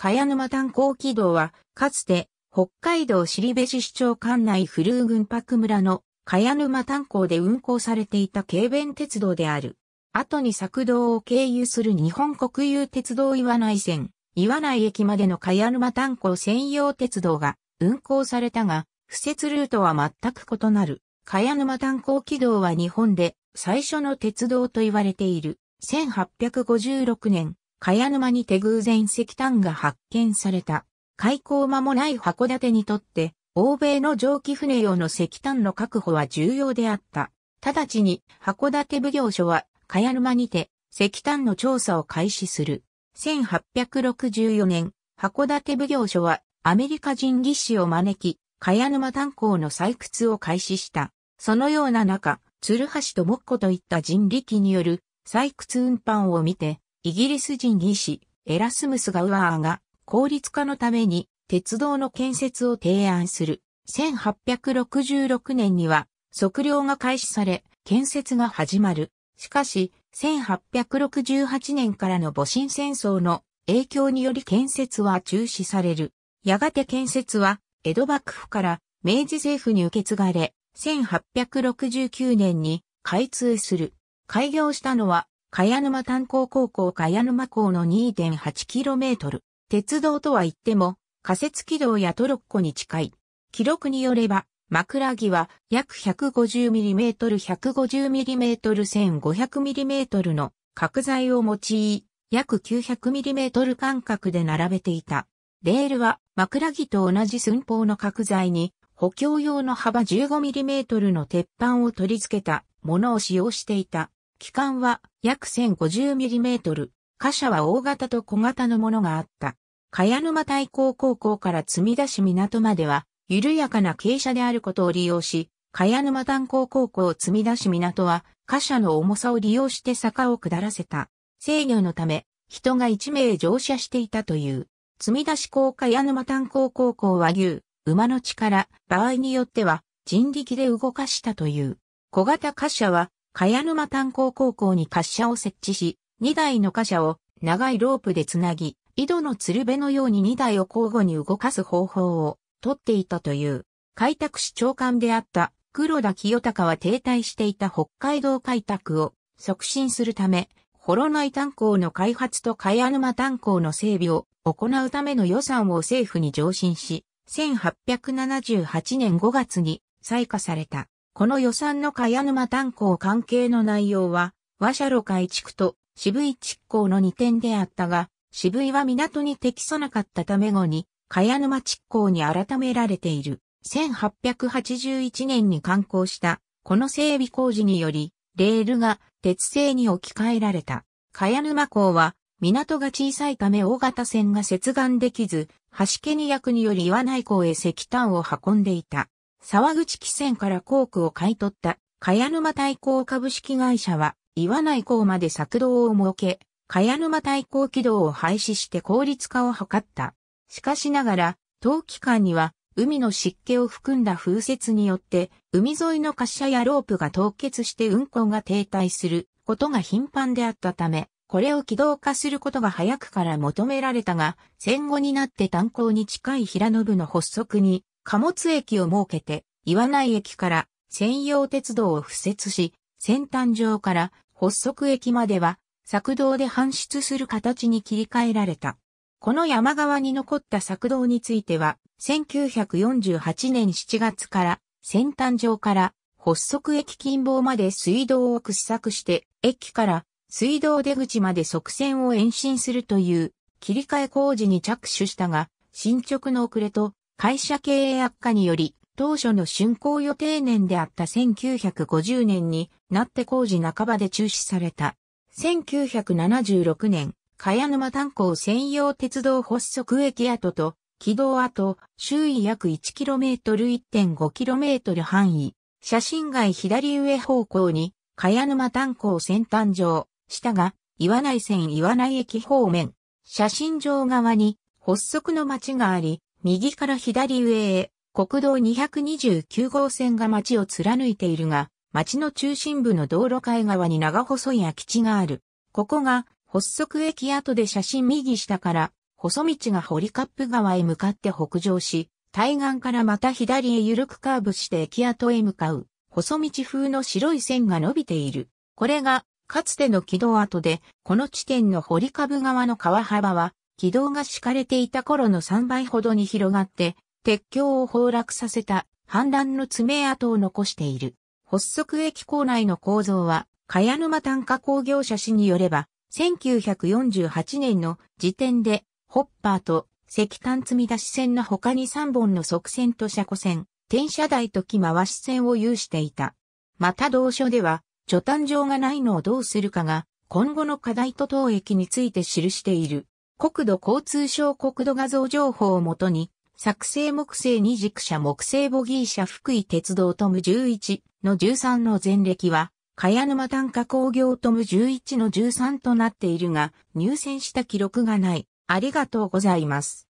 茅沼炭鉱軌道は、かつて、北海道尻部市市長管内古群郡白村の茅沼炭鉱で運行されていた軽便鉄道である。後に作道を経由する日本国有鉄道岩内線、岩内駅までの茅沼炭鉱専用鉄道が運行されたが、不設ルートは全く異なる。茅沼炭鉱軌道は日本で最初の鉄道と言われている。1856年、茅沼にて偶然石炭が発見された。開港間もない函館にとって、欧米の蒸気船用の石炭の確保は重要であった。直ちに函館奉行所は茅沼にて石炭の調査を開始する。1864年、函館奉行所はアメリカ人技師を招き、茅沼炭鉱の採掘を開始した。そのような中、鶴橋と木古といった人力による採掘運搬を見て、イギリス人技師、エラスムス・ガウアーが効率化のために鉄道の建設を提案する。1866年には測量が開始され、建設が始まる。しかし、1868年からの戊辰戦争の影響により建設は中止される。やがて建設は江戸幕府から明治政府に受け継がれ、1869年に開通する。開業したのは茅沼炭鉱高校茅沼港の 2.8km。鉄道とは言っても、仮設軌道やトロッコに近い。記録によれば、枕木は約 150mm、150mm、1500mm の角材を用い、約 900mm 間隔で並べていた。レールは枕木と同じ寸法の角材に補強用の幅 15mm の鉄板を取り付けたものを使用していた。機関は約 1050mm、貨車は大型と小型のものがあった。茅沼対抗高校から積み出し港までは、緩やかな傾斜であることを利用し、茅沼炭鉱高校を積み出し港は、貨車の重さを利用して坂を下らせた。制御のため、人が1名乗車していたという。積み出し高茅沼炭鉱高校は牛、馬の力、場合によっては人力で動かしたという。小型貨車は茅沼炭鉱高校に滑車を設置し、2台の貨車を長いロープでつなぎ、井戸の鶴瓶のように2台を交互に動かす方法をとっていたという、開拓市長官であった黒田清隆は停滞していた北海道開拓を促進するため、幌内炭鉱の開発と茅沼炭鉱の整備を行うための予算を政府に上申し、1878年5月に採火された。この予算の茅沼炭鉱関係の内容は、和社路改築と渋井築港の2点であったが、渋井は港に適さなかったため後に、茅沼築港に改められている。1881年に刊行した、この整備工事により、レールが鉄製に置き換えられた。茅沼港は、港が小さいため大型船が接岸できず、橋家に役により岩内港へ石炭を運んでいた。沢口汽船から工区を買い取った、茅沼対抗株式会社は、岩内港まで作動を設け、茅沼対抗軌道を廃止して効率化を図った。しかしながら、冬期間には、海の湿気を含んだ風雪によって、海沿いの滑車やロープが凍結して運航が停滞することが頻繁であったため、これを軌道化することが早くから求められたが、戦後になって炭鉱に近い平野部の発足に貨物駅を設けて、岩内駅から専用鉄道を敷設し、先端上から発足駅までは、作道で搬出する形に切り替えられた。この山側に残った作道については、1948年7月から先端上から発足駅近傍まで水道を掘削して、駅から水道出口まで側線を延伸するという切り替え工事に着手したが、進捗の遅れと会社経営悪化により、当初の竣工予定年であった1950年になって工事半ばで中止された。1976年、茅沼炭鉱専用鉄道発足駅跡と、軌道跡、周囲約 1km1.5km 範囲、写真街左上方向に、茅沼炭鉱先端上、下が、岩内線岩内駅方面、写真上側に、発足の町があり、右から左上へ、国道229号線が街を貫いているが、街の中心部の道路海側に長細い空き地がある。ここが、発足駅跡で写真右下から、細道が堀カップ川へ向かって北上し、対岸からまた左へ緩くカーブして駅跡へ向かう、細道風の白い線が伸びている。これが、かつての軌道跡で、この地点の堀株川の川幅は、軌道が敷かれていた頃の3倍ほどに広がって、鉄橋を崩落させた反乱の爪痕を残している。発足駅構内の構造は、茅沼炭化工業者氏によれば、1948年の時点で、ホッパーと石炭積み出し線の他に3本の側線と車庫線、転車台と木回し線を有していた。また同書では、貯炭場がないのをどうするかが、今後の課題と当駅について記している。国土交通省国土画像情報をもとに、作成木星二軸車木星ボギー車福井鉄道トム11の13の前歴は、茅沼単価工業トム11の13となっているが、入選した記録がない。ありがとうございます。